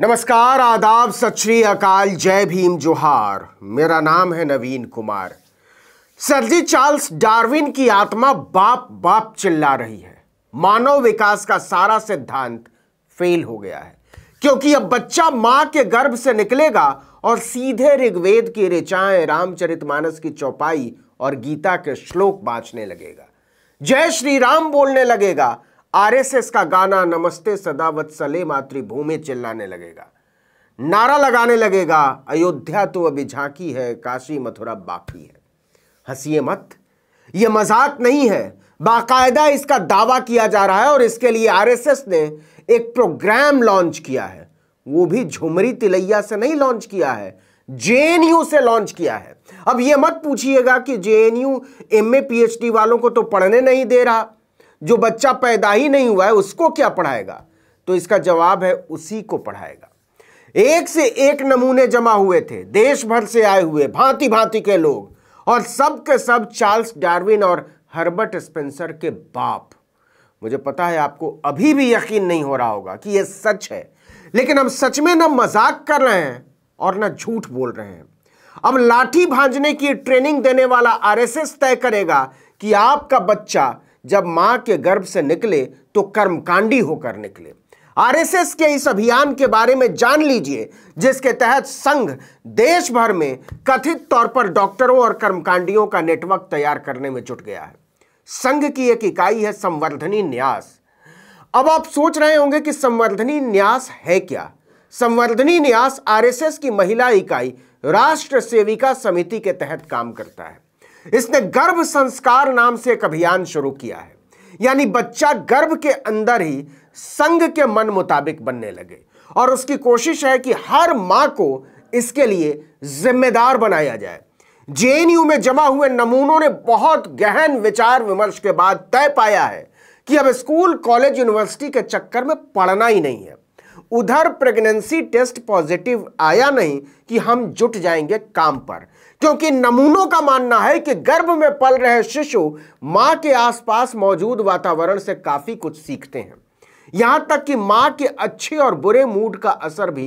नमस्कार आदाब सत श्री अकाल जय भीम जोहार मेरा नाम है नवीन कुमार सरजी चार्ल्स डार्विन की आत्मा बाप बाप चिल्ला रही है मानव विकास का सारा सिद्धांत फेल हो गया है क्योंकि अब बच्चा मां के गर्भ से निकलेगा और सीधे ऋग्वेद की रामचरित रामचरितमानस की चौपाई और गीता के श्लोक बांचने लगेगा जय श्री राम बोलने लगेगा आरएसएस का गाना नमस्ते सदावत सले मातृभूमि चिल्लाने लगेगा नारा लगाने लगेगा अयोध्या तो अभी झांकी है काशी मथुरा बाकी है हंसिए मत यह मजाक नहीं है बाकायदा इसका दावा किया जा रहा है और इसके लिए आरएसएस ने एक प्रोग्राम लॉन्च किया है वो भी झुमरी तिलैया से नहीं लॉन्च किया है जेएनयू से लॉन्च किया है अब यह मत पूछिएगा कि जेएनयू एमए पीएचडी वालों को तो पढ़ने नहीं दे रहा जो बच्चा पैदा ही नहीं हुआ है उसको क्या पढ़ाएगा तो इसका जवाब है उसी को पढ़ाएगा एक से एक नमूने जमा हुए थे देश भर से आए हुए भांति भांति के लोग और सब के सब चार्ल्स डार्विन और हर्बर्ट स्पेंसर के बाप मुझे पता है आपको अभी भी यकीन नहीं हो रहा होगा कि यह सच है लेकिन हम सच में ना मजाक कर रहे हैं और ना झूठ बोल रहे हैं अब लाठी भांजने की ट्रेनिंग देने वाला आरएसएस तय करेगा कि आपका बच्चा जब मां के गर्भ से निकले तो कर्मकांडी होकर निकले आरएसएस के इस अभियान के बारे में जान लीजिए जिसके तहत संघ देश भर में कथित तौर पर डॉक्टरों और कर्मकांडियों का नेटवर्क तैयार करने में जुट गया है संघ की एक इकाई है संवर्धनी न्यास अब आप सोच रहे होंगे कि संवर्धनी न्यास है क्या संवर्धनी न्यास आरएसएस की महिला इकाई राष्ट्र सेविका समिति के तहत काम करता है इसने गर्भ संस्कार नाम से एक अभियान शुरू किया है यानी बच्चा गर्भ के अंदर ही संघ के मन मुताबिक बनने लगे और उसकी कोशिश है कि हर मां को इसके लिए जिम्मेदार बनाया जाए जेएनयू में जमा हुए नमूनों ने बहुत गहन विचार विमर्श के बाद तय पाया है कि अब स्कूल कॉलेज यूनिवर्सिटी के चक्कर में पढ़ना ही नहीं है उधर प्रेगनेंसी टेस्ट पॉजिटिव आया नहीं कि हम जुट जाएंगे काम पर क्योंकि नमूनों का मानना है कि गर्भ में पल रहे शिशु मां के आसपास मौजूद वातावरण से काफी कुछ सीखते हैं यहां तक कि मां के अच्छे और बुरे मूड का असर भी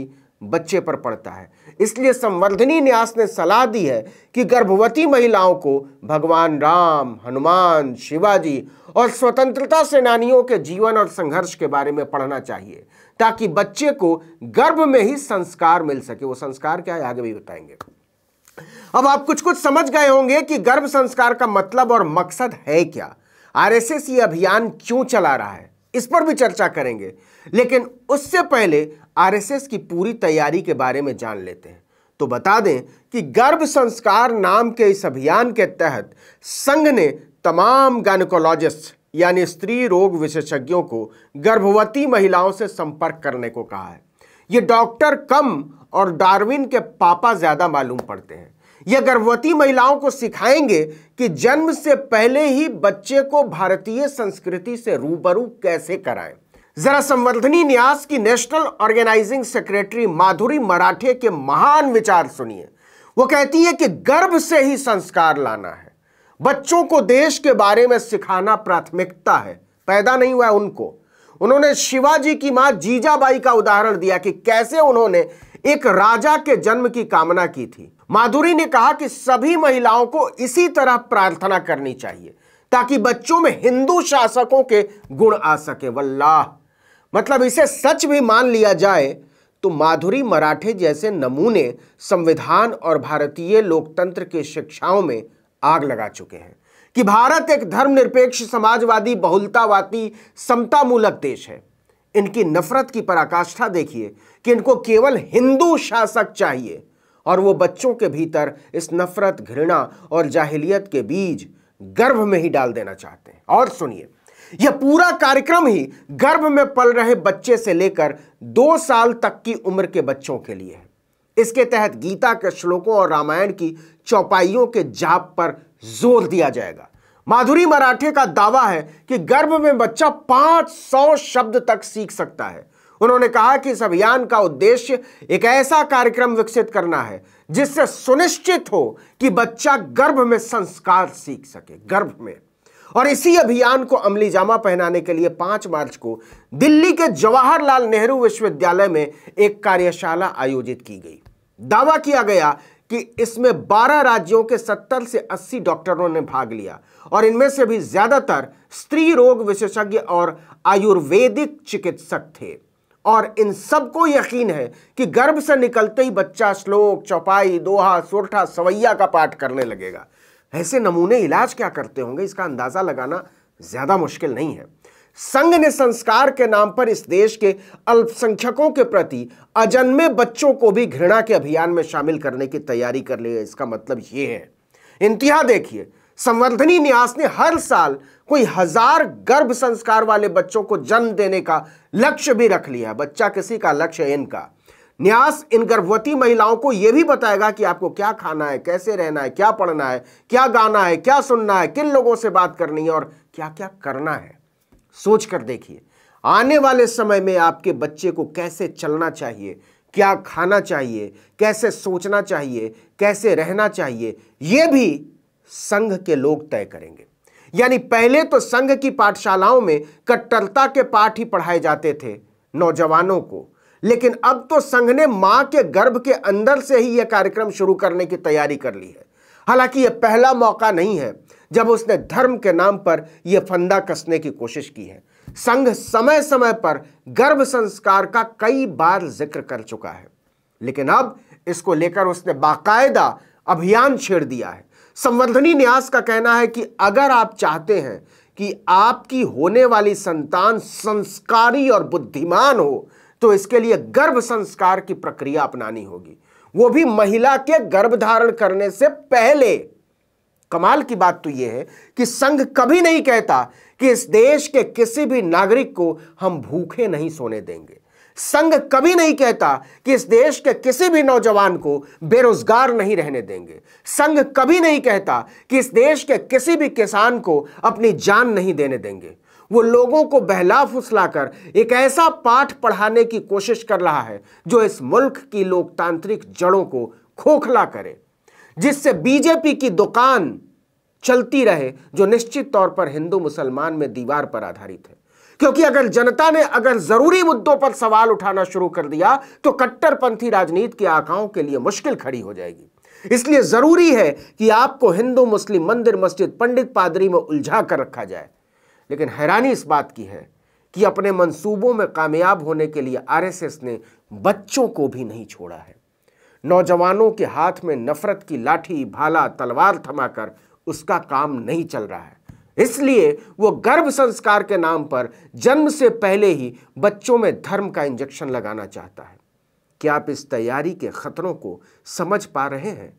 बच्चे पर पड़ता है इसलिए संवर्धनी न्यास ने सलाह दी है कि गर्भवती महिलाओं को भगवान राम हनुमान शिवाजी और स्वतंत्रता सेनानियों के जीवन और संघर्ष के बारे में पढ़ना चाहिए ताकि बच्चे को गर्भ में ही संस्कार मिल सके वो संस्कार क्या है आगे भी बताएंगे अब आप कुछ कुछ समझ गए होंगे कि गर्भ संस्कार का मतलब और मकसद है क्या आरएसएस ये अभियान क्यों चला रहा है इस पर भी चर्चा करेंगे लेकिन उससे पहले आरएसएस की पूरी तैयारी के बारे में जान लेते हैं तो बता दें कि गर्भ संस्कार नाम के इस अभियान के तहत संघ ने तमाम गायनकोलॉजिस्ट यानी स्त्री रोग विशेषज्ञों को गर्भवती महिलाओं से संपर्क करने को कहा है ये डॉक्टर कम और डार्विन के पापा ज़्यादा मालूम पड़ते हैं ये गर्भवती महिलाओं को सिखाएंगे कि जन्म से पहले ही बच्चे को भारतीय संस्कृति से रूबरू कैसे कराएं जरा संवर्धनी न्यास की नेशनल ऑर्गेनाइजिंग सेक्रेटरी माधुरी मराठे के महान विचार सुनिए वो कहती है कि गर्भ से ही संस्कार लाना है बच्चों को देश के बारे में सिखाना प्राथमिकता है पैदा नहीं हुआ उनको उन्होंने शिवाजी की मां जीजाबाई का उदाहरण दिया कि कैसे उन्होंने एक राजा के जन्म की कामना की थी माधुरी ने कहा कि सभी महिलाओं को इसी तरह प्रार्थना करनी चाहिए ताकि बच्चों में हिंदू शासकों के गुण आ सके वल्लाह मतलब इसे सच भी मान लिया जाए तो माधुरी मराठे जैसे नमूने संविधान और भारतीय लोकतंत्र के शिक्षाओं में आग लगा चुके हैं कि भारत एक धर्मनिरपेक्ष समाजवादी बहुलतावादी समतामूलक देश है इनकी नफरत की पराकाष्ठा देखिए कि इनको केवल हिंदू शासक चाहिए और वो बच्चों के भीतर इस नफरत घृणा और जाहिलियत के बीज गर्भ में ही डाल देना चाहते हैं और सुनिए यह पूरा कार्यक्रम ही गर्भ में पल रहे बच्चे से लेकर दो साल तक की उम्र के बच्चों के लिए है इसके तहत गीता के श्लोकों और रामायण की चौपाइयों के जाप पर जोर दिया जाएगा माधुरी मराठे का दावा है कि गर्भ में बच्चा 500 शब्द तक सीख सकता है उन्होंने कहा कि इस अभियान का उद्देश्य एक ऐसा कार्यक्रम विकसित करना है जिससे सुनिश्चित हो कि बच्चा गर्भ में संस्कार सीख सके गर्भ में और इसी अभियान को अमली जामा पहनाने के लिए पांच मार्च को दिल्ली के जवाहरलाल नेहरू विश्वविद्यालय में एक कार्यशाला आयोजित की गई दावा किया गया कि इसमें 12 राज्यों के 70 से 80 डॉक्टरों ने भाग लिया और इनमें से भी ज़्यादातर स्त्री रोग विशेषज्ञ और आयुर्वेदिक चिकित्सक थे और इन सबको यकीन है कि गर्भ से निकलते ही बच्चा श्लोक चौपाई दोहा सुरठा सवैया का पाठ करने लगेगा ऐसे नमूने इलाज क्या करते होंगे इसका अंदाज़ा लगाना ज़्यादा मुश्किल नहीं है संघ ने संस्कार के नाम पर इस देश के अल्पसंख्यकों के प्रति अजन्मे बच्चों को भी घृणा के अभियान में शामिल करने की तैयारी कर ली है इसका मतलब यह है इंतहा देखिए संवर्धनी न्यास ने हर साल कोई हजार गर्भ संस्कार वाले बच्चों को जन्म देने का लक्ष्य भी रख लिया बच्चा किसी का लक्ष्य है इनका न्यास इन गर्भवती महिलाओं को यह भी बताएगा कि आपको क्या खाना है कैसे रहना है क्या पढ़ना है क्या गाना है क्या सुनना है किन लोगों से बात करनी है और क्या क्या करना है सोच कर देखिए आने वाले समय में आपके बच्चे को कैसे चलना चाहिए क्या खाना चाहिए कैसे सोचना चाहिए कैसे रहना चाहिए ये भी संघ के लोग तय करेंगे यानी पहले तो संघ की पाठशालाओं में कट्टरता के पाठ ही पढ़ाए जाते थे नौजवानों को लेकिन अब तो संघ ने मां के गर्भ के अंदर से ही यह कार्यक्रम शुरू करने की तैयारी कर ली है हालांकि यह पहला मौका नहीं है जब उसने धर्म के नाम पर यह फंदा कसने की कोशिश की है संघ समय समय पर गर्भ संस्कार का कई बार जिक्र कर चुका है लेकिन अब इसको लेकर उसने बाकायदा अभियान छेड़ दिया है संवर्धनी न्यास का कहना है कि अगर आप चाहते हैं कि आपकी होने वाली संतान संस्कारी और बुद्धिमान हो तो इसके लिए गर्भ संस्कार की प्रक्रिया अपनानी होगी वो भी महिला के गर्भधारण करने से पहले कमाल की बात तो यह है कि संघ कभी नहीं कहता कि इस देश के किसी भी नागरिक को हम भूखे नहीं सोने देंगे संघ कभी नहीं कहता कि इस देश के किसी भी नौजवान को बेरोजगार नहीं रहने देंगे संघ कभी नहीं कहता कि इस देश के किसी भी किसान को अपनी जान नहीं देने देंगे वो लोगों को बहला फुसलाकर एक ऐसा पाठ पढ़ाने की कोशिश कर रहा है जो इस मुल्क की लोकतांत्रिक जड़ों को खोखला करे जिससे बीजेपी की दुकान चलती रहे जो निश्चित तौर पर हिंदू मुसलमान में दीवार पर आधारित है क्योंकि अगर जनता ने अगर जरूरी मुद्दों पर सवाल उठाना शुरू कर दिया तो कट्टरपंथी राजनीति की आकाओं के लिए मुश्किल खड़ी हो जाएगी इसलिए जरूरी है कि आपको हिंदू मुस्लिम मंदिर मस्जिद पंडित पादरी में उलझा कर रखा जाए लेकिन हैरानी इस बात की है कि अपने मंसूबों में कामयाब होने के लिए आरएसएस ने बच्चों को भी नहीं छोड़ा है नौजवानों के हाथ में नफरत की लाठी भाला तलवार थमाकर उसका काम नहीं चल रहा है इसलिए वो गर्भ संस्कार के नाम पर जन्म से पहले ही बच्चों में धर्म का इंजेक्शन लगाना चाहता है क्या आप इस तैयारी के खतरों को समझ पा रहे हैं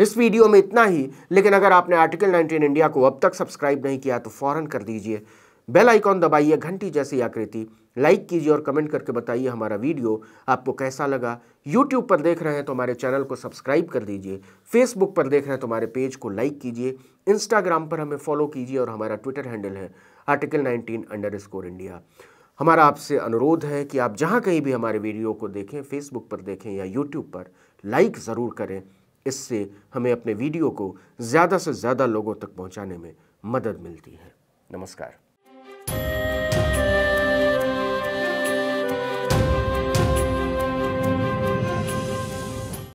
इस वीडियो में इतना ही लेकिन अगर आपने आर्टिकल 19 इंडिया को अब तक सब्सक्राइब नहीं किया तो फ़ौरन कर दीजिए बेल आइकॉन दबाइए घंटी जैसी आकृति लाइक कीजिए और कमेंट करके बताइए हमारा वीडियो आपको कैसा लगा यूट्यूब पर देख रहे हैं तो हमारे चैनल को सब्सक्राइब कर दीजिए फेसबुक पर देख रहे हैं तो हमारे पेज को लाइक कीजिए इंस्टाग्राम पर हमें फॉलो कीजिए और हमारा ट्विटर हैंडल है article nineteen underscore India हमारा आपसे अनुरोध है कि आप जहाँ कहीं भी हमारे वीडियो को देखें फेसबुक पर देखें या यूट्यूब पर लाइक ज़रूर करें इससे हमें अपने वीडियो को ज़्यादा से ज़्यादा लोगों तक पहुँचाने में मदद मिलती है नमस्कार